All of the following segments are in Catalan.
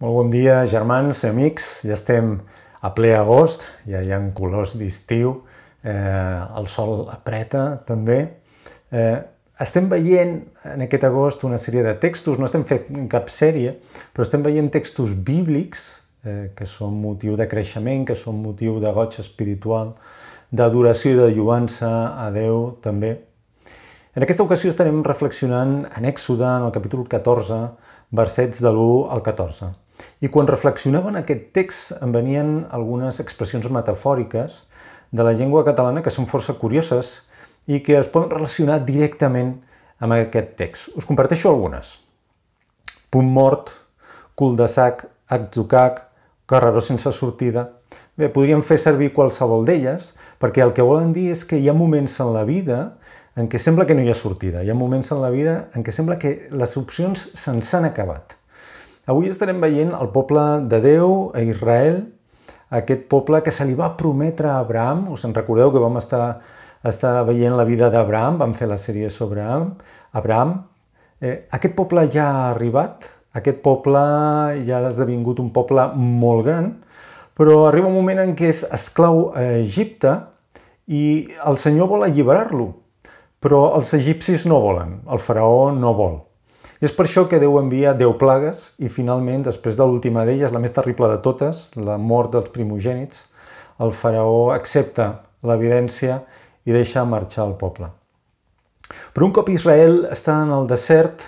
Molt bon dia, germans, amics. Ja estem a ple agost, ja hi ha colors d'estiu, eh, el sol apreta també. Eh, estem veient en aquest agost una sèrie de textos, no estem fent cap sèrie, però estem veient textos bíblics eh, que són motiu de creixement, que són motiu de goig espiritual, d'adoració i de lluança a Déu també. En aquesta ocasió estarem reflexionant en Èxode, en el capítol 14, versets de l'1 al 14. I quan reflexionava en aquest text em venien algunes expressions metafòriques de la llengua catalana que són força curioses i que es poden relacionar directament amb aquest text. Us comparteixo algunes. Punt mort, cul de sac, atzucac, carreró sense sortida... Bé, podríem fer servir qualsevol d'elles, perquè el que volen dir és que hi ha moments en la vida en què sembla que no hi ha sortida. Hi ha moments en la vida en què sembla que les opcions se'ns han acabat. Avui estarem veient el poble de Déu a Israel, aquest poble que se li va prometre a Abraham. Us en recordeu que vam estar, estar veient la vida d'Abraham, vam fer la sèrie sobre Abraham. Eh, aquest poble ja ha arribat, aquest poble ja ha esdevingut un poble molt gran, però arriba un moment en què és esclau a Egipte i el Senyor vol alliberar-lo, però els egipcis no volen, el faraó no vol és per això que Déu envia deu plagues i finalment, després de l'última d'elles, la més terrible de totes, la mort dels primogènits, el faraó accepta l'evidència i deixa marxar el poble. Però un cop Israel està en el desert,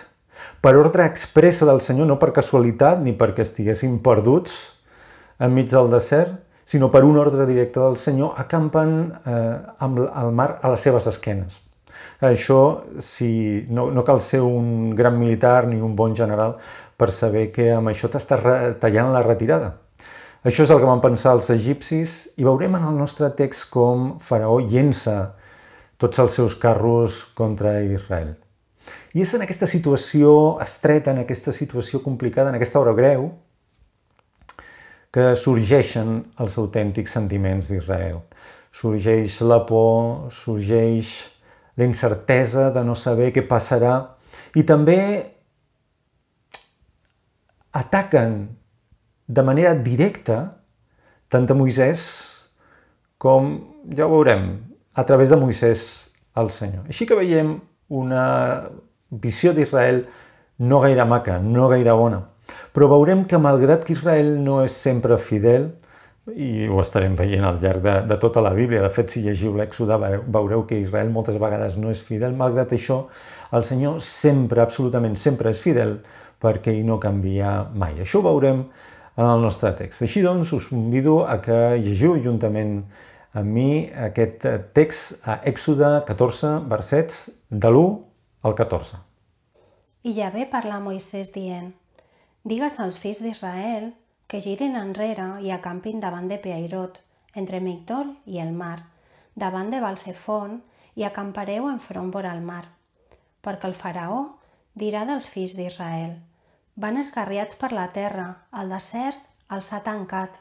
per ordre expressa del Senyor, no per casualitat ni perquè estiguessin perduts enmig del desert, sinó per un ordre directe del Senyor, acampen eh, amb el mar a les seves esquenes. Això, si no, no cal ser un gran militar ni un bon general per saber que amb això t'està tallant la retirada. Això és el que van pensar els egipcis i veurem en el nostre text com Faraó llença tots els seus carros contra Israel. I és en aquesta situació estreta, en aquesta situació complicada, en aquesta hora greu, que sorgeixen els autèntics sentiments d'Israel. Sorgeix la por, sorgeix la incertesa de no saber què passarà i també ataquen de manera directa tant a Moisès com, ja ho veurem, a través de Moisès al Senyor. Així que veiem una visió d'Israel no gaire maca, no gaire bona. Però veurem que malgrat que Israel no és sempre fidel, i ho estarem veient al llarg de, de tota la Bíblia. De fet, si llegiu l'Èxode, veureu que Israel moltes vegades no és fidel. Malgrat això, el Senyor sempre, absolutament sempre és fidel, perquè hi no canvia mai. Això ho veurem en el nostre text. Així doncs, us convido a que llegiu juntament amb mi aquest text a Èxode 14, versets de l'1 al 14. I ja parla parlar Moisès dient, Digues als fills d'Israel que girin enrere i acampin davant de Peirot, entre Migdol i el mar, davant de Balsefon i acampareu enfront vora el mar. Perquè el faraó dirà dels fills d'Israel, van esgarriats per la terra, al desert els ha tancat,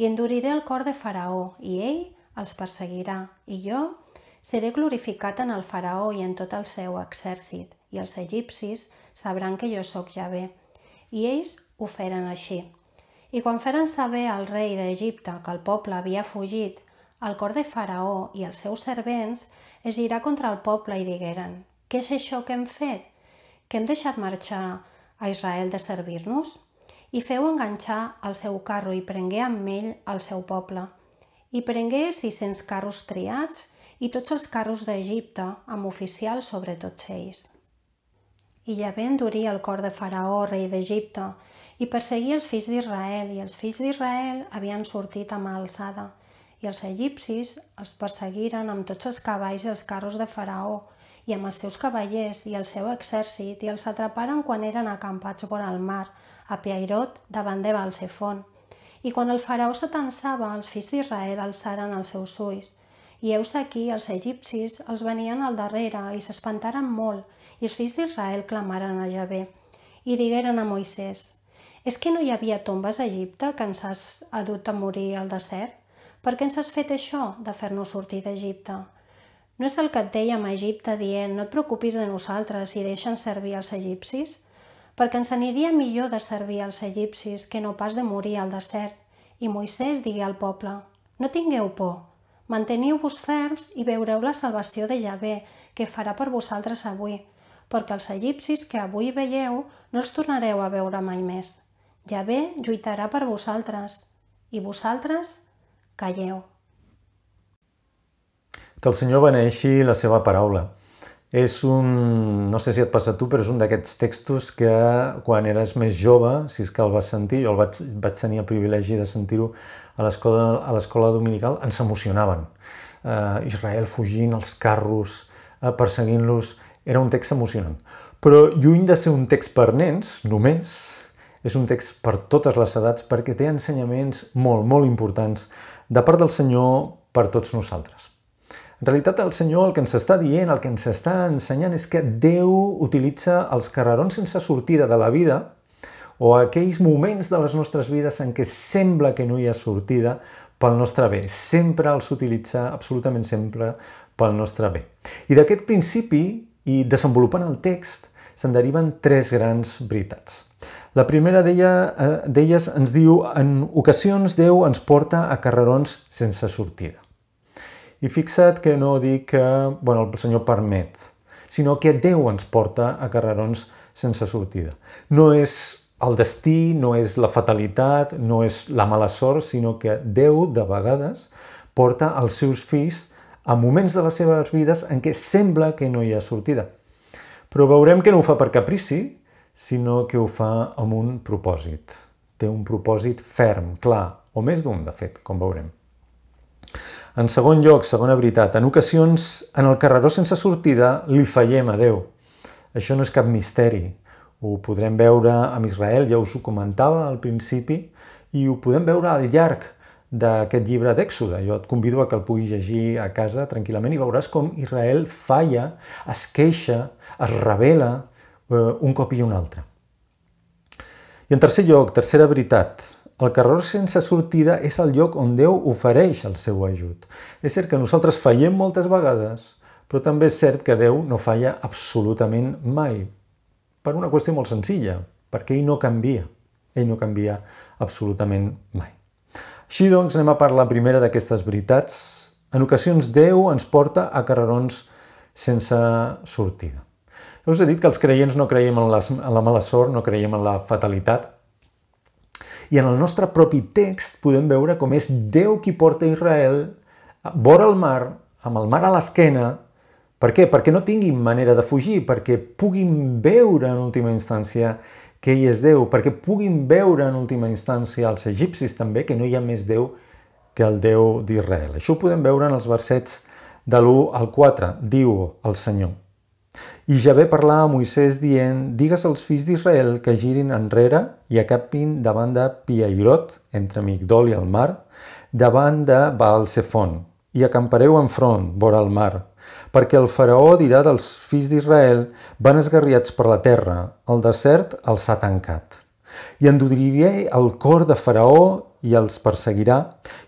i enduriré el cor de faraó, i ell els perseguirà, i jo seré glorificat en el faraó i en tot el seu exèrcit, i els egipcis sabran que jo sóc Javé. I ells ho feren així. I quan feren saber al rei d'Egipte que el poble havia fugit, el cor de Faraó i els seus servents es girà contra el poble i digueren «Què és això que hem fet? Que hem deixat marxar a Israel de servir-nos?» I feu enganxar el seu carro i prengué amb ell el seu poble. I prengué 600 carros triats i tots els carros d'Egipte, amb oficials sobre tots ells. I Javé enduria el cor de Faraó, rei d'Egipte, i perseguia els fills d'Israel, i els fills d'Israel havien sortit a mà alçada. I els egipcis els perseguiren amb tots els cavalls i els carros de Faraó, i amb els seus cavallers i el seu exèrcit, i els atraparen quan eren acampats vora el mar, a Piairot, davant de Balsefon. I quan el faraó s'atensava, els fills d'Israel alçaren els seus ulls. I heus d'aquí els egipcis els venien al darrere i s'espantaren molt, i els fills d'Israel clamaren a Javé i digueren a Moisès «És que no hi havia tombes a Egipte que ens has adut a morir al desert? Per què ens has fet això de fer-nos sortir d'Egipte? No és el que et dèiem a Egipte dient «No et preocupis de nosaltres i deixen servir els egipcis?» perquè ens aniria millor de servir als egipcis que no pas de morir al desert. I Moisès digué al poble, no tingueu por, manteniu-vos ferms i veureu la salvació de Javé, que farà per vosaltres avui, perquè els egipcis que avui veieu no els tornareu a veure mai més. Ja bé, lluitarà per vosaltres, i vosaltres calleu. Que el Senyor beneixi la seva paraula. És un, no sé si et passa a tu, però és un d'aquests textos que quan eres més jove, si és que el vas sentir, jo el vaig, vaig tenir el privilegi de sentir-ho a l'escola dominical, ens emocionaven. Uh, Israel fugint, els carros, uh, perseguint-los era un text emocionant. Però lluny de ser un text per nens, només, és un text per totes les edats perquè té ensenyaments molt, molt importants de part del Senyor per tots nosaltres. En realitat, el Senyor el que ens està dient, el que ens està ensenyant és que Déu utilitza els carrerons sense sortida de la vida o aquells moments de les nostres vides en què sembla que no hi ha sortida pel nostre bé. Sempre els utilitza, absolutament sempre, pel nostre bé. I d'aquest principi i desenvolupant el text se'n deriven tres grans veritats. La primera eh, d'elles ens diu en ocasions Déu ens porta a carrerons sense sortida. I fixa't que no dic que bueno, el Senyor permet, sinó que Déu ens porta a carrerons sense sortida. No és el destí, no és la fatalitat, no és la mala sort, sinó que Déu, de vegades, porta els seus fills a moments de les seves vides en què sembla que no hi ha sortida. Però veurem que no ho fa per caprici, sinó que ho fa amb un propòsit. Té un propòsit ferm, clar, o més d'un, de fet, com veurem. En segon lloc, segona veritat, en ocasions, en el carreró sense sortida, li fallem a Déu. Això no és cap misteri. Ho podrem veure amb Israel, ja us ho comentava al principi, i ho podem veure al llarg d'aquest llibre d'Èxode. Jo et convido a que el puguis llegir a casa tranquil·lament i veuràs com Israel falla, es queixa, es revela eh, un cop i un altre. I en tercer lloc, tercera veritat, el carrer sense sortida és el lloc on Déu ofereix el seu ajut. És cert que nosaltres fallem moltes vegades, però també és cert que Déu no falla absolutament mai, per una qüestió molt senzilla, perquè ell no canvia. Ell no canvia absolutament mai. Així doncs, anem a parlar primera d'aquestes veritats. En ocasions, Déu ens porta a carrerons sense sortida. Us he dit que els creients no creiem en, les, en la mala sort, no creiem en la fatalitat, i en el nostre propi text podem veure com és Déu qui porta Israel vora el mar, amb el mar a l'esquena, per què? Perquè no tinguin manera de fugir, perquè puguin veure en última instància que hi és Déu, perquè puguin veure en última instància els egipcis també que no hi ha més Déu que el Déu d'Israel. Això ho podem veure en els versets de l'1 al 4. Diu el Senyor, i ja ve parlar a Moisès dient, digues als fills d'Israel que girin enrere i acapin davant de Piairot, entre Migdol i el mar, davant de Baal-Sefon, i acampareu enfront, vora el mar, perquè el faraó dirà dels fills d'Israel van esgarriats per la terra, el desert els ha tancat. I enduriré el cor de faraó i els perseguirà,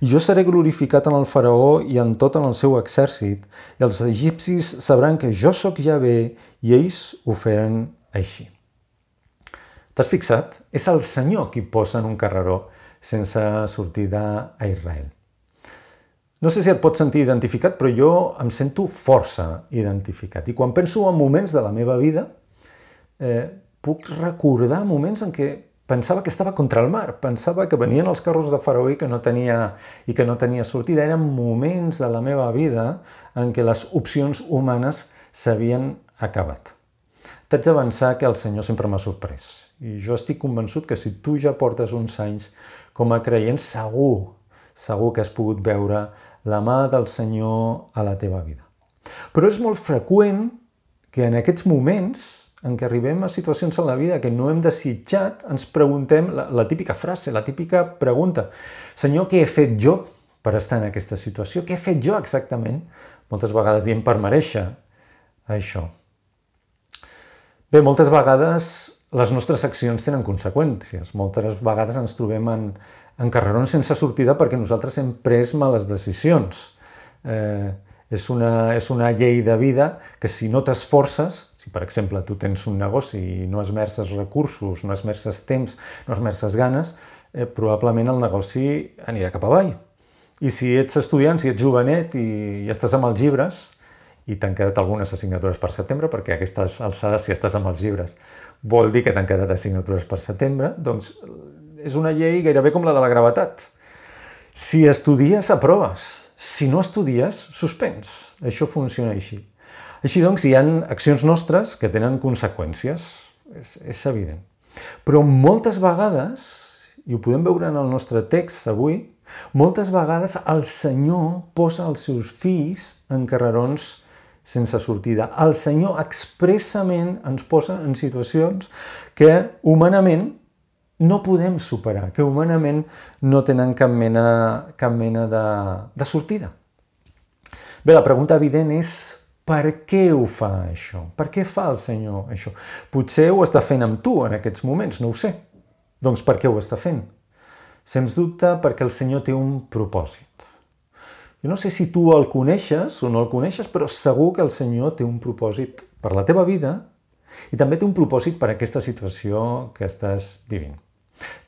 i jo seré glorificat en el faraó i en tot en el seu exèrcit, i els egipcis sabran que jo sóc ja bé i ells ho feren així. T'has fixat? És el Senyor qui posa en un carreró sense sortida a Israel. No sé si et pots sentir identificat, però jo em sento força identificat. I quan penso en moments de la meva vida, eh, puc recordar moments en què pensava que estava contra el mar, pensava que venien els carros de faraó i que no tenia, i que no tenia sortida. Eren moments de la meva vida en què les opcions humanes s'havien acabat. T'haig d'avançar que el Senyor sempre m'ha sorprès. I jo estic convençut que si tu ja portes uns anys com a creient, segur, segur que has pogut veure la mà del Senyor a la teva vida. Però és molt freqüent que en aquests moments en què arribem a situacions en la vida que no hem desitjat, ens preguntem la, la típica frase, la típica pregunta. Senyor, què he fet jo per estar en aquesta situació? Què he fet jo exactament? Moltes vegades diem per mereixer això. Bé, moltes vegades les nostres accions tenen conseqüències. Moltes vegades ens trobem en, en carrerons sense sortida perquè nosaltres hem pres males decisions. Eh, és, una, és una llei de vida que si no t'esforces, si per exemple tu tens un negoci i no esmerces recursos, no esmerces temps, no esmerces ganes, eh, probablement el negoci anirà cap avall. I si ets estudiant, si ets jovenet i, i estàs amb els llibres, i t'han quedat algunes assignatures per setembre, perquè aquestes alçades, si estàs amb els llibres, vol dir que t'han quedat assignatures per setembre, doncs és una llei gairebé com la de la gravetat. Si estudies, aproves. Si no estudies, suspens. Això funciona així. Així doncs, hi han accions nostres que tenen conseqüències, és, és evident. Però moltes vegades, i ho podem veure en el nostre text avui, moltes vegades el Senyor posa els seus fills en carrerons sense sortida. El Senyor expressament ens posa en situacions que humanament no podem superar, que humanament no tenen cap mena, cap mena de, de sortida. Bé, la pregunta evident és per què ho fa això? Per què fa el Senyor això? Potser ho està fent amb tu en aquests moments, no ho sé. Doncs per què ho està fent? Sens dubte perquè el Senyor té un propòsit. Jo no sé si tu el coneixes o no el coneixes, però segur que el Senyor té un propòsit per la teva vida i també té un propòsit per aquesta situació que estàs vivint.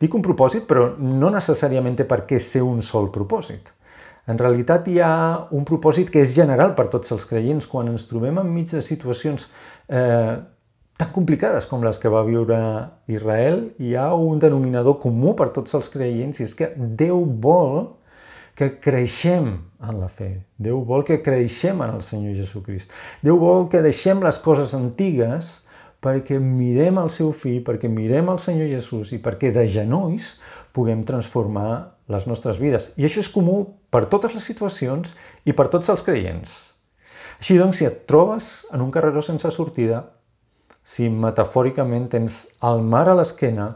Dic un propòsit, però no necessàriament té per què ser un sol propòsit. En realitat hi ha un propòsit que és general per tots els creients quan ens trobem enmig de situacions eh, tan complicades com les que va viure Israel, hi ha un denominador comú per tots els creients i és que Déu vol que creixem en la fe. Déu vol que creixem en el Senyor Jesucrist. Déu vol que deixem les coses antigues perquè mirem el seu fill, perquè mirem el Senyor Jesús i perquè de genolls puguem transformar les nostres vides. I això és comú per totes les situacions i per tots els creients. Així doncs, si et trobes en un carreró sense sortida, si metafòricament tens el mar a l'esquena,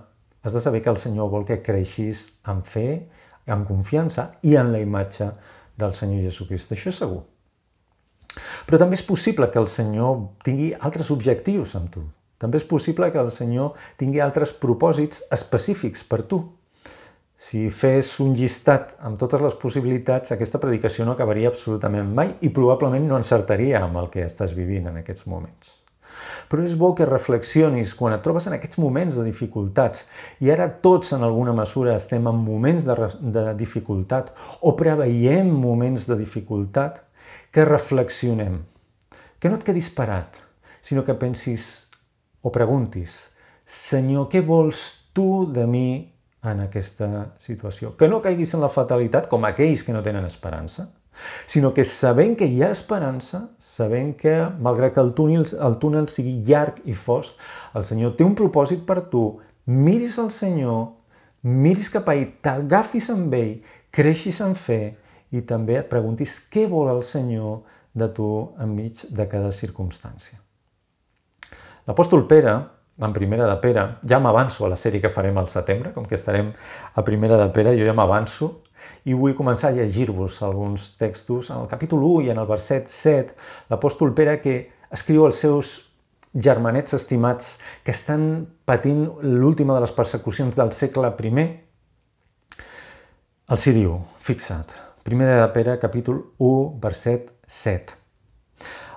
has de saber que el Senyor vol que creixis en fe, en confiança i en la imatge del Senyor Jesucrist. Això és segur. Però també és possible que el Senyor tingui altres objectius amb tu. També és possible que el Senyor tingui altres propòsits específics per tu. Si fes un llistat amb totes les possibilitats, aquesta predicació no acabaria absolutament mai i probablement no encertaria amb el que estàs vivint en aquests moments. Però és bo que reflexionis quan et trobes en aquests moments de dificultats i ara tots en alguna mesura estem en moments de, de dificultat o preveiem moments de dificultat que reflexionem, que no et quedis parat, sinó que pensis o preguntis, Senyor, què vols tu de mi en aquesta situació? Que no caiguis en la fatalitat com aquells que no tenen esperança, sinó que sabent que hi ha esperança, sabent que, malgrat que el túnel, el túnel sigui llarg i fosc, el Senyor té un propòsit per tu, miris al Senyor, miris cap a ell, t'agafis amb ell, creixis en fer i també et preguntis què vol el Senyor de tu enmig de cada circumstància. L'apòstol Pere, en Primera de Pere, ja m'avanço a la sèrie que farem al setembre, com que estarem a Primera de Pere, jo ja m'avanço i vull començar a llegir-vos alguns textos. En el capítol 1 i en el verset 7, l'apòstol Pere que escriu els seus germanets estimats que estan patint l'última de les persecucions del segle I, els hi diu, fixa't, Primera de Pere, capítol 1, verset 7.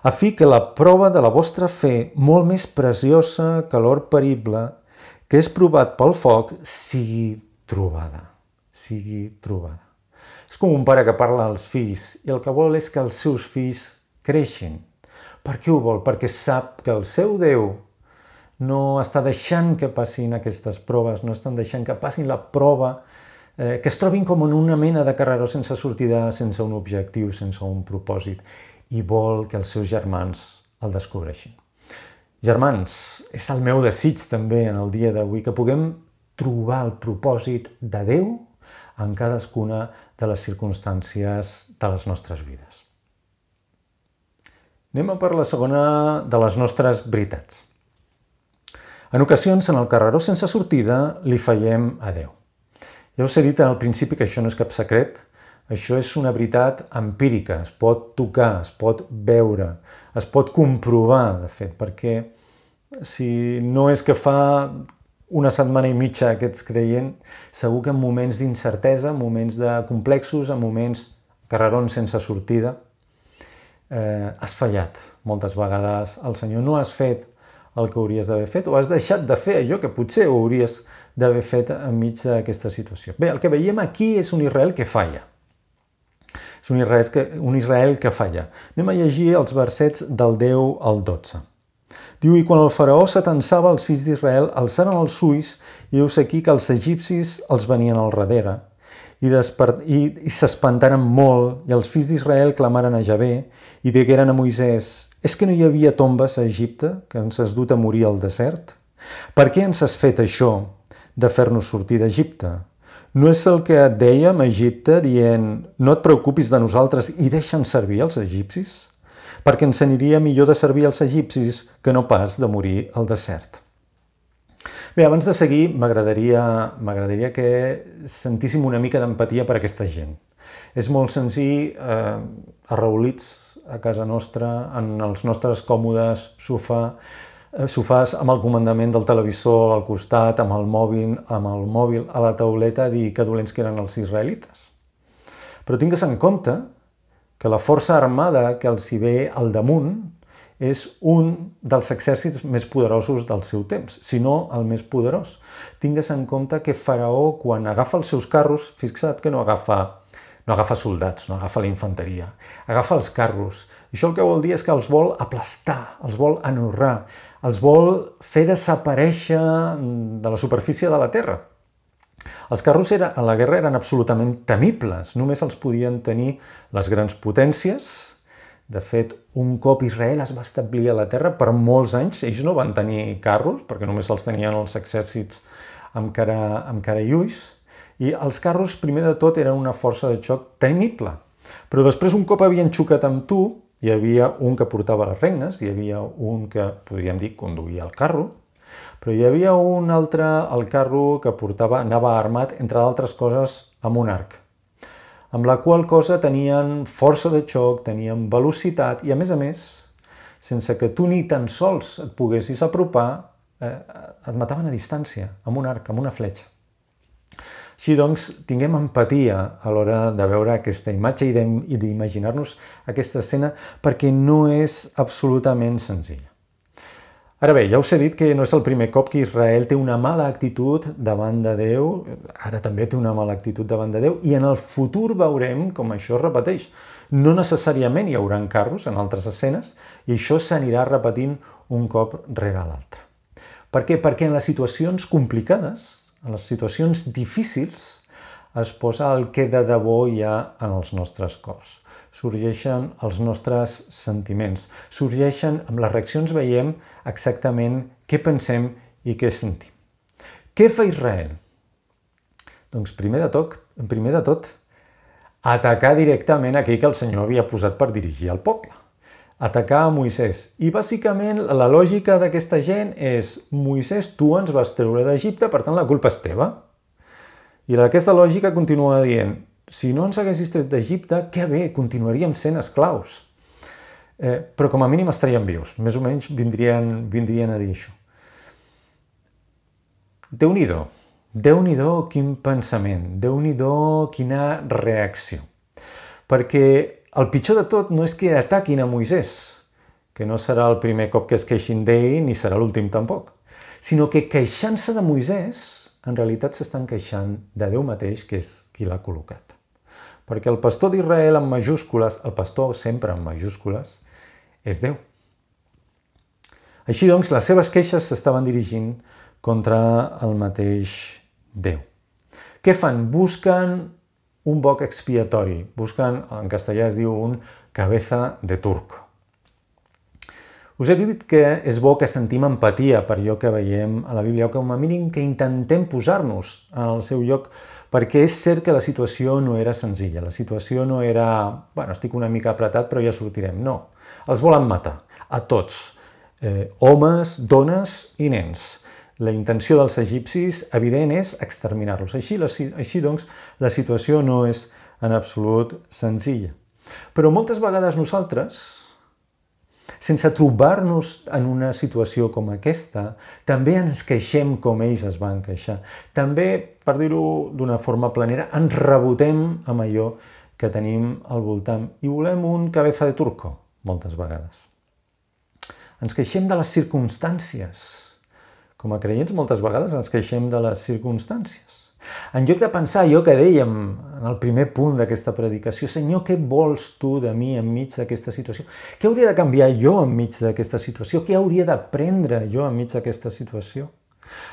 A fi que la prova de la vostra fe, molt més preciosa que l'or perible, que és provat pel foc, sigui trobada. Sigui trobada. És com un pare que parla als fills i el que vol és que els seus fills creixin. Per què ho vol? Perquè sap que el seu Déu no està deixant que passin aquestes proves, no estan deixant que passin la prova eh, que es trobin com en una mena de carreró sense sortida, sense un objectiu, sense un propòsit, i vol que els seus germans el descobreixin. Germans, és el meu desig també en el dia d'avui que puguem trobar el propòsit de Déu en cadascuna de les circumstàncies de les nostres vides. Anem a per la segona de les nostres veritats. En ocasions, en el carreró sense sortida, li fallem a Déu. Ja us he dit al principi que això no és cap secret, això és una veritat empírica, es pot tocar, es pot veure, es pot comprovar, de fet, perquè si no és que fa una setmana i mitja que ets creient, segur que en moments d'incertesa, en moments de complexos, en moments carrerons sense sortida, eh, has fallat moltes vegades. El Senyor no has fet el que hauries d'haver fet o has deixat de fer allò que potser hauries d'haver fet enmig d'aquesta situació. Bé, el que veiem aquí és un Israel que falla. És un Israel que, un Israel que falla. Anem a llegir els versets del 10 al 12. Diu, i quan el faraó s'atensava els fills d'Israel, alçaren els ulls i veus aquí que els egipcis els venien al darrere i, i, i s'espantaren molt i els fills d'Israel clamaren a Javé i digueren a Moisès «És que no hi havia tombes a Egipte, que ens has dut a morir al desert? Per què ens has fet això? de fer-nos sortir d'Egipte. No és el que dèiem a Egipte dient no et preocupis de nosaltres i deixen servir els egipcis? Perquè ens aniria millor de servir els egipcis que no pas de morir al desert. Bé, abans de seguir, m'agradaria que sentíssim una mica d'empatia per aquesta gent. És molt senzill, eh, arraulits a casa nostra, en els nostres còmodes sofà, Eh, ho fas amb el comandament del televisor al costat, amb el mòbil, amb el mòbil a la tauleta, dir que dolents que eren els israelites. Però tingues en compte que la força armada que els hi ve al damunt és un dels exèrcits més poderosos del seu temps, si no el més poderós. Tingues en compte que Faraó, quan agafa els seus carros, fixa't que no agafa, no agafa soldats, no agafa la infanteria, agafa els carros, això el que vol dir és que els vol aplastar, els vol anorrar, els vol fer desaparèixer de la superfície de la Terra. Els carros era, a la guerra eren absolutament temibles, només els podien tenir les grans potències. De fet, un cop Israel es va establir a la Terra, per molts anys ells no van tenir carros, perquè només els tenien els exèrcits amb cara, amb cara i ulls, i els carros, primer de tot, eren una força de xoc temible. Però després, un cop havien xocat amb tu, hi havia un que portava les regnes, hi havia un que, podríem dir, conduïa el carro, però hi havia un altre el carro que portava, anava armat, entre d'altres coses, amb un arc, amb la qual cosa tenien força de xoc, tenien velocitat i, a més a més, sense que tu ni tan sols et poguessis apropar, eh, et mataven a distància, amb un arc, amb una fletxa. Així doncs, tinguem empatia a l'hora de veure aquesta imatge i d'imaginar-nos aquesta escena perquè no és absolutament senzilla. Ara bé, ja us he dit que no és el primer cop que Israel té una mala actitud davant de Déu, ara també té una mala actitud davant de Déu, i en el futur veurem com això es repeteix. No necessàriament hi haurà carros en altres escenes, i això s'anirà repetint un cop rere l'altre. Per què? Perquè en les situacions complicades, en les situacions difícils, es posa el que de debò hi ha en els nostres cors. Sorgeixen els nostres sentiments. Sorgeixen, amb les reaccions veiem exactament què pensem i què sentim. Què fa Israel? Doncs primer de tot, primer de tot atacar directament aquell que el Senyor havia posat per dirigir el poble atacar a Moisès. I bàsicament la lògica d'aquesta gent és Moisès, tu ens vas treure d'Egipte, per tant la culpa és teva. I aquesta lògica continua dient si no ens haguessis tret d'Egipte, què bé, continuaríem sent esclaus. Eh, però com a mínim estaríem vius, més o menys vindrien, vindrien a dir això. Déu-n'hi-do, déu nhi déu quin pensament, déu nhi quina reacció. Perquè el pitjor de tot no és que ataquin a Moisès, que no serà el primer cop que es queixin d'ell ni serà l'últim tampoc, sinó que queixant-se de Moisès, en realitat s'estan queixant de Déu mateix, que és qui l'ha col·locat. Perquè el pastor d'Israel en majúscules, el pastor sempre en majúscules, és Déu. Així doncs, les seves queixes s'estaven dirigint contra el mateix Déu. Què fan? Busquen un boc expiatori. Busquen, en castellà es diu un cabeza de turc. Us he dit que és bo que sentim empatia per allò que veiem a la Bíblia, o com a mínim que intentem posar-nos al seu lloc, perquè és cert que la situació no era senzilla, la situació no era, bueno, estic una mica apretat, però ja sortirem. No, els volen matar, a tots, eh, homes, dones i nens. La intenció dels egipcis, evident, és exterminar-los. Així, així, doncs, la situació no és en absolut senzilla. Però moltes vegades nosaltres, sense trobar-nos en una situació com aquesta, també ens queixem com ells es van queixar. També, per dir-ho d'una forma planera, ens rebotem amb allò que tenim al voltant i volem un cabeza de turco, moltes vegades. Ens queixem de les circumstàncies, com a creients, moltes vegades ens queixem de les circumstàncies. En lloc de pensar allò que dèiem en el primer punt d'aquesta predicació, Senyor, què vols tu de mi enmig d'aquesta situació? Què hauria de canviar jo enmig d'aquesta situació? Què hauria d'aprendre jo enmig d'aquesta situació?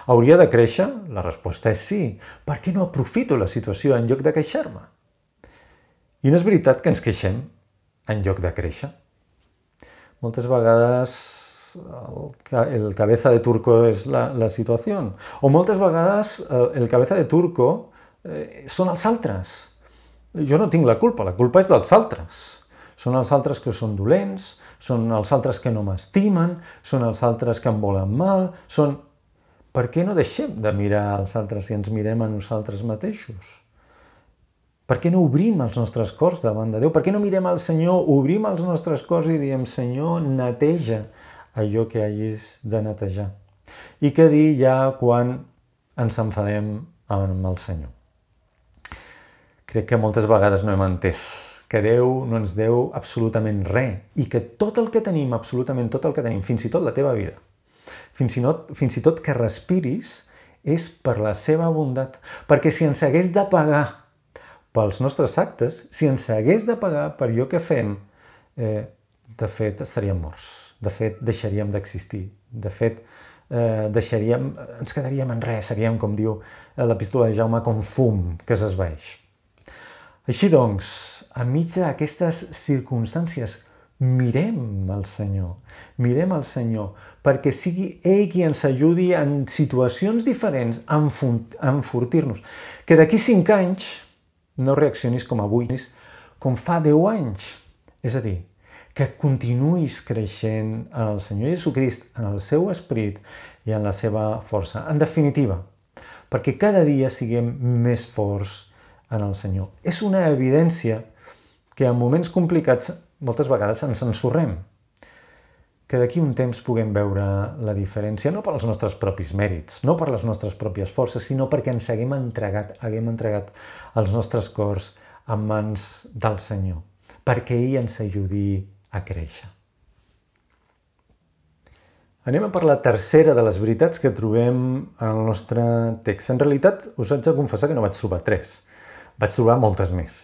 Hauria de créixer? La resposta és sí. Per què no aprofito la situació en lloc de queixar-me? I no és veritat que ens queixem en lloc de créixer. Moltes vegades el, el cabeza de turco és la, la situació. O moltes vegades el, eh, el cabeza de turco eh, són els altres. Jo no tinc la culpa, la culpa és dels altres. Són els altres que són dolents, són els altres que no m'estimen, són els altres que em volen mal, són... Per què no deixem de mirar als altres i ens mirem a nosaltres mateixos? Per què no obrim els nostres cors davant de Déu? Per què no mirem al Senyor, obrim els nostres cors i diem, Senyor, neteja, allò que hagis de netejar. I què dir ja quan ens enfadem amb el Senyor. Crec que moltes vegades no hem entès que Déu no ens deu absolutament res i que tot el que tenim, absolutament tot el que tenim, fins i tot la teva vida, fins i tot, fins i tot que respiris, és per la seva bondat. Perquè si ens hagués de pagar pels nostres actes, si ens hagués de pagar per allò que fem, eh, de fet, estaríem morts de fet, deixaríem d'existir. De fet, eh, deixaríem, ens quedaríem en res, seríem, com diu eh, l'epístola de Jaume, com fum que s'esvaeix. Així doncs, a enmig d'aquestes circumstàncies, mirem al Senyor, mirem al Senyor, perquè sigui ell qui ens ajudi en situacions diferents a enfortir-nos. Que d'aquí cinc anys no reaccionis com avui, com fa deu anys. És a dir, que continuïs creixent en el Senyor Jesucrist, en el seu esperit i en la seva força. En definitiva, perquè cada dia siguem més forts en el Senyor. És una evidència que en moments complicats moltes vegades ens ensorrem, que d'aquí un temps puguem veure la diferència, no per als nostres propis mèrits, no per les nostres pròpies forces, sinó perquè ens haguem entregat, haguem entregat els nostres cors en mans del Senyor, perquè ell ens ajudi a créixer. Anem a per la tercera de les veritats que trobem en el nostre text. En realitat, us haig de confessar que no vaig trobar tres. Vaig trobar moltes més.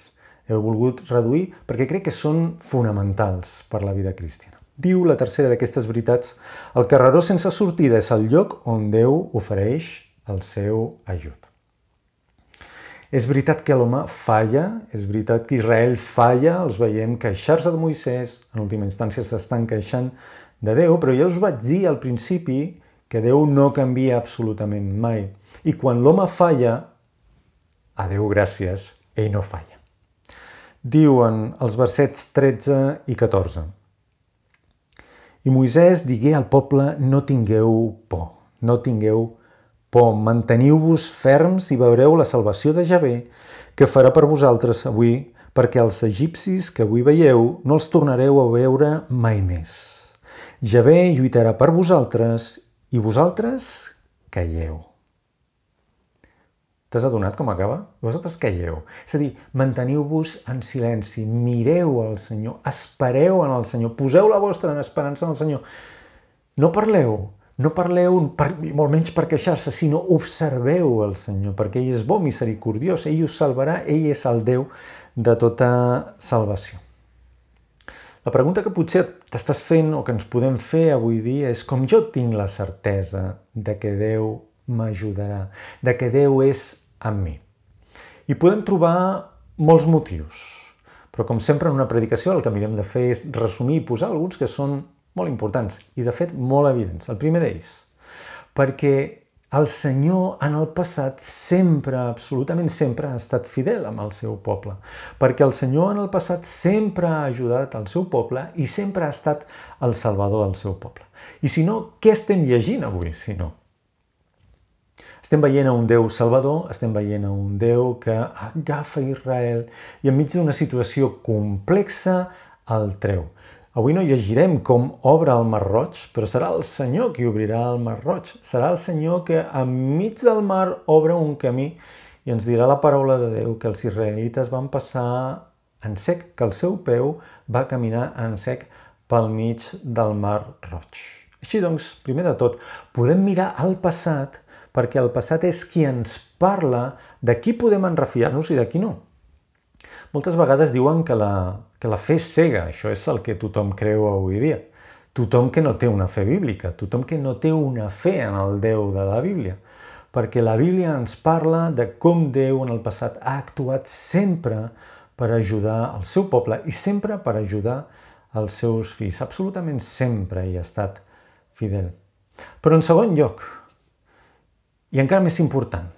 He volgut reduir perquè crec que són fonamentals per la vida cristiana. Diu la tercera d'aquestes veritats, el carreró sense sortida és el lloc on Déu ofereix el seu ajut. És veritat que l'home falla, és veritat que Israel falla, els veiem queixar-se de Moisès, en última instància s'estan queixant de Déu, però ja us vaig dir al principi que Déu no canvia absolutament mai. I quan l'home falla, a Déu gràcies, ell no falla. Diuen els versets 13 i 14. I Moisès digué al poble, no tingueu por, no tingueu por, manteniu-vos ferms i veureu la salvació de Javé, que farà per vosaltres avui, perquè els egipcis que avui veieu no els tornareu a veure mai més. Javé lluitarà per vosaltres i vosaltres calleu. T'has adonat com acaba? Vosaltres calleu. És a dir, manteniu-vos en silenci, mireu al Senyor, espereu en el Senyor, poseu la vostra en esperança en el Senyor. No parleu, no parleu per, molt menys per queixar-se, sinó observeu el Senyor, perquè ell és bo, misericordiós, ell us salvarà, ell és el Déu de tota salvació. La pregunta que potser t'estàs fent o que ens podem fer avui dia és com jo tinc la certesa de que Déu m'ajudarà, de que Déu és amb mi. I podem trobar molts motius, però com sempre en una predicació el que mirem de fer és resumir i posar alguns que són molt importants i, de fet, molt evidents. El primer d'ells, perquè el Senyor en el passat sempre, absolutament sempre, ha estat fidel amb el seu poble, perquè el Senyor en el passat sempre ha ajudat el seu poble i sempre ha estat el salvador del seu poble. I si no, què estem llegint avui, si no? Estem veient a un Déu salvador, estem veient a un Déu que agafa Israel i enmig d'una situació complexa el treu. Avui no llegirem com obre el Mar Roig, però serà el Senyor qui obrirà el Mar Roig. Serà el Senyor que enmig del mar obre un camí i ens dirà la paraula de Déu que els israelites van passar en sec, que el seu peu va caminar en sec pel mig del Mar Roig. Així doncs, primer de tot, podem mirar al passat perquè el passat és qui ens parla de qui podem enrefiar-nos i de qui no. Moltes vegades diuen que la que la fe és cega, això és el que tothom creu avui dia. Tothom que no té una fe bíblica, tothom que no té una fe en el Déu de la Bíblia, perquè la Bíblia ens parla de com Déu en el passat ha actuat sempre per ajudar el seu poble i sempre per ajudar els seus fills. Absolutament sempre hi ha estat fidel. Però en segon lloc, i encara més important,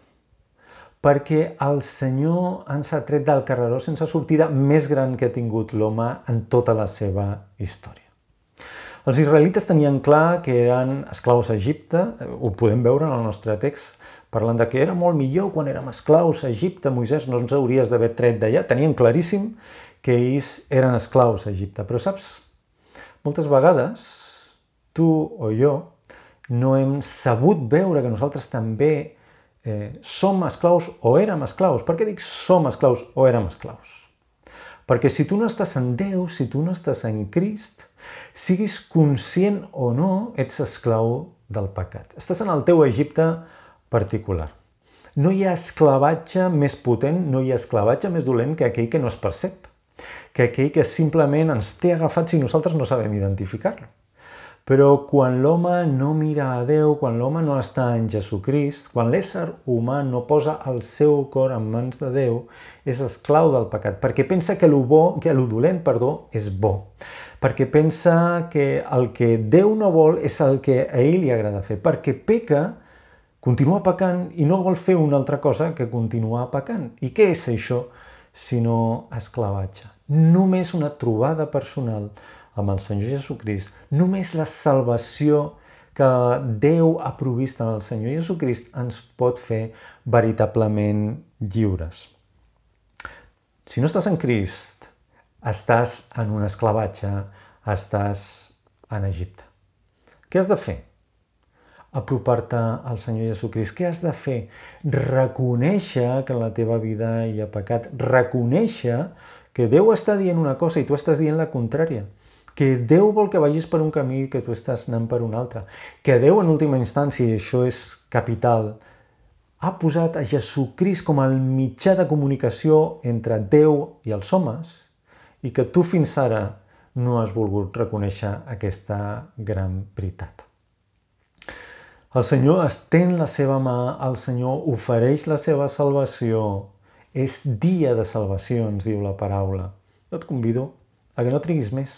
perquè el Senyor ens ha tret del carreró sense sortida més gran que ha tingut l'home en tota la seva història. Els israelites tenien clar que eren esclaus a Egipte, ho podem veure en el nostre text, parlant de que era molt millor quan érem esclaus a Egipte, Moisès, no ens hauries d'haver tret d'allà. Tenien claríssim que ells eren esclaus a Egipte. Però saps, moltes vegades tu o jo no hem sabut veure que nosaltres també eh, som esclaus o érem esclaus. Per què dic som esclaus o érem esclaus? Perquè si tu no estàs en Déu, si tu no estàs en Crist, siguis conscient o no, ets esclau del pecat. Estàs en el teu Egipte particular. No hi ha esclavatge més potent, no hi ha esclavatge més dolent que aquell que no es percep, que aquell que simplement ens té agafats i nosaltres no sabem identificar-lo. Però quan l'home no mira a Déu, quan l'home no està en Jesucrist, quan l'ésser humà no posa el seu cor en mans de Déu, és esclau del pecat, perquè pensa que el, bo, que el dolent perdó, és bo, perquè pensa que el que Déu no vol és el que a ell li agrada fer, perquè peca, continua pecant i no vol fer una altra cosa que continuar pecant. I què és això sinó esclavatge? Només una trobada personal amb el Senyor Jesucrist, només la salvació que Déu ha provist en el Senyor Jesucrist ens pot fer veritablement lliures. Si no estàs en Crist, estàs en un esclavatge, estàs en Egipte. Què has de fer? Apropar-te al Senyor Jesucrist. Què has de fer? Reconèixer que en la teva vida hi ha pecat. Reconèixer que Déu està dient una cosa i tu estàs dient la contrària que Déu vol que vagis per un camí que tu estàs anant per un altre. Que Déu, en última instància, i això és capital, ha posat a Jesucrist com el mitjà de comunicació entre Déu i els homes i que tu fins ara no has volgut reconèixer aquesta gran veritat. El Senyor estén la seva mà, el Senyor ofereix la seva salvació. És dia de salvació, ens diu la paraula. Jo et convido a que no triguis més,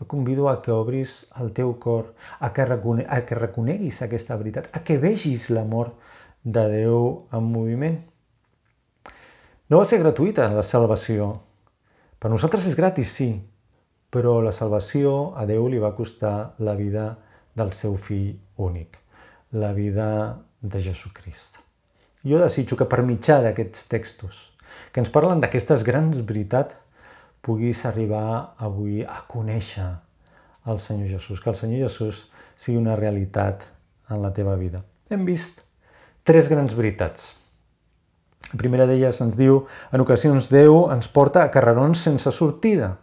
et convido a que obris el teu cor, a que, recone a que reconeguis aquesta veritat, a que vegis l'amor de Déu en moviment. No va ser gratuïta la salvació. Per nosaltres és gratis, sí, però la salvació a Déu li va costar la vida del seu fill únic, la vida de Jesucrist. Jo desitjo que per mitjà d'aquests textos, que ens parlen d'aquestes grans veritats puguis arribar avui a conèixer el Senyor Jesús, que el Senyor Jesús sigui una realitat en la teva vida. Hem vist tres grans veritats. La primera d'elles ens diu, en ocasions Déu ens porta a carrerons sense sortida.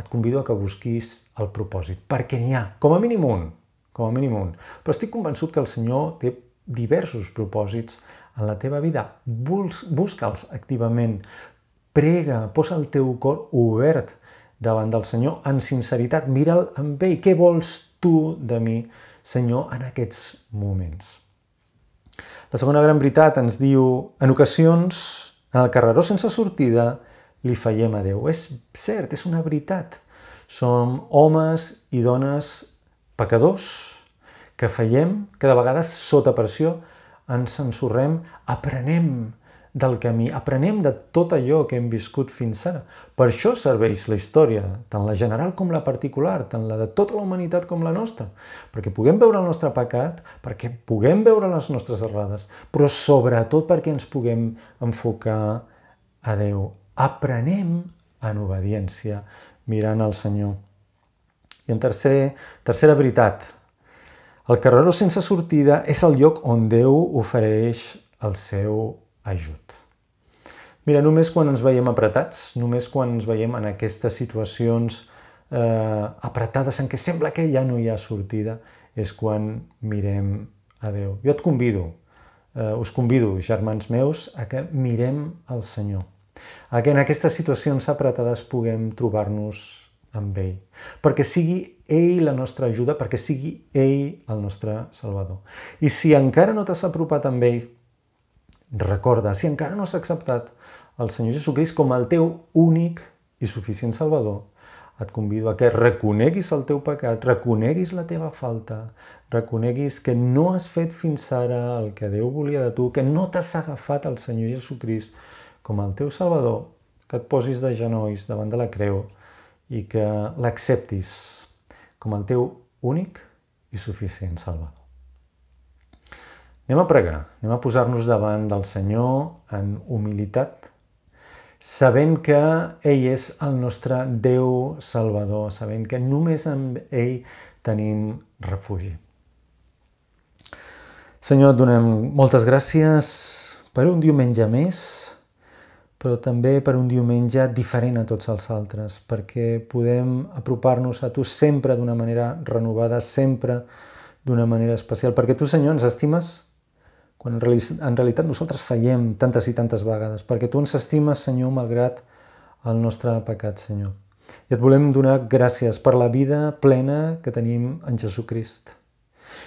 Et convido a que busquis el propòsit, perquè n'hi ha, com a mínim un, com a mínim un. Però estic convençut que el Senyor té diversos propòsits en la teva vida. Busca'ls activament. Prega, posa el teu cor obert davant del Senyor en sinceritat. Mira'l amb ell. Què vols tu de mi, Senyor, en aquests moments? La segona gran veritat ens diu, en ocasions, en el carreró sense sortida, li fallem a Déu. És cert, és una veritat. Som homes i dones pecadors que fallem, que de vegades sota pressió ens ensorrem, aprenem del camí, aprenem de tot allò que hem viscut fins ara. Per això serveix la història, tant la general com la particular, tant la de tota la humanitat com la nostra, perquè puguem veure el nostre pecat, perquè puguem veure les nostres errades, però sobretot perquè ens puguem enfocar a Déu. Aprenem en obediència, mirant al Senyor. I en tercer, tercera veritat, el carreró sense sortida és el lloc on Déu ofereix el seu ajut. Mira, només quan ens veiem apretats, només quan ens veiem en aquestes situacions eh, apretades en què sembla que ja no hi ha sortida, és quan mirem a Déu. Jo et convido, eh, us convido, germans meus, a que mirem al Senyor, a que en aquestes situacions apretades puguem trobar-nos amb ell, perquè sigui ell la nostra ajuda, perquè sigui ell el nostre salvador. I si encara no t'has apropat amb ell, Recorda, si encara no has acceptat el Senyor Jesucrist com el teu únic i suficient Salvador, et convido a que reconeguis el teu pecat, reconeguis la teva falta, reconeguis que no has fet fins ara el que Déu volia de tu, que no t'has agafat al Senyor Jesucrist com el teu Salvador, que et posis de genolls davant de la creu i que l'acceptis com el teu únic i suficient Salvador. Anem a pregar, anem a posar-nos davant del Senyor en humilitat, sabent que ell és el nostre Déu Salvador, sabent que només amb ell tenim refugi. Senyor, et donem moltes gràcies per un diumenge més, però també per un diumenge diferent a tots els altres, perquè podem apropar-nos a tu sempre d'una manera renovada, sempre d'una manera especial, perquè tu, Senyor, ens estimes quan en, realitat, en realitat nosaltres fallem tantes i tantes vegades, perquè tu ens estimes, Senyor, malgrat el nostre pecat, Senyor. I et volem donar gràcies per la vida plena que tenim en Jesucrist.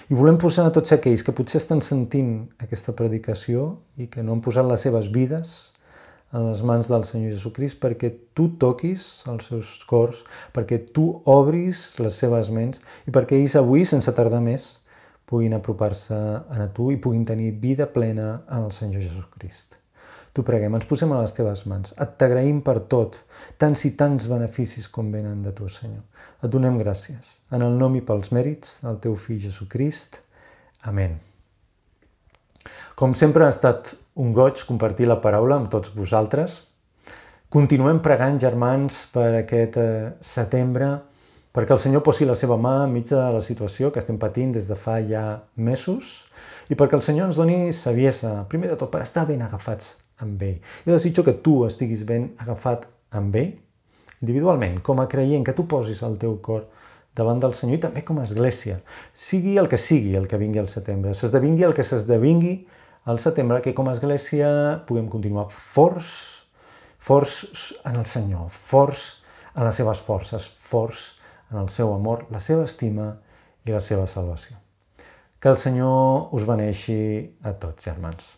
I volem posar a tots aquells que potser estan sentint aquesta predicació i que no han posat les seves vides en les mans del Senyor Jesucrist perquè tu toquis els seus cors, perquè tu obris les seves ments i perquè ells avui, sense tardar més, puguin apropar-se a tu i puguin tenir vida plena en el Senyor Jesús Crist. T'ho preguem, ens posem a les teves mans. Et t'agraïm per tot, tants i tants beneficis com venen de tu, Senyor. Et donem gràcies. En el nom i pels mèrits del teu fill Jesucrist. Amén. Com sempre ha estat un goig compartir la paraula amb tots vosaltres. Continuem pregant, germans, per aquest eh, setembre, perquè el Senyor posi la seva mà enmig de la situació que estem patint des de fa ja mesos i perquè el Senyor ens doni saviesa, primer de tot, per estar ben agafats amb ell. Jo desitjo que tu estiguis ben agafat amb ell, individualment, com a creient, que tu posis el teu cor davant del Senyor i també com a església. Sigui el que sigui el que vingui al setembre, s'esdevingui el que s'esdevingui al setembre, que com a església puguem continuar forts, forts en el Senyor, forts en les seves forces, forts en el seu amor, la seva estima i la seva salvació. Que el Senyor us beneixi a tots, germans.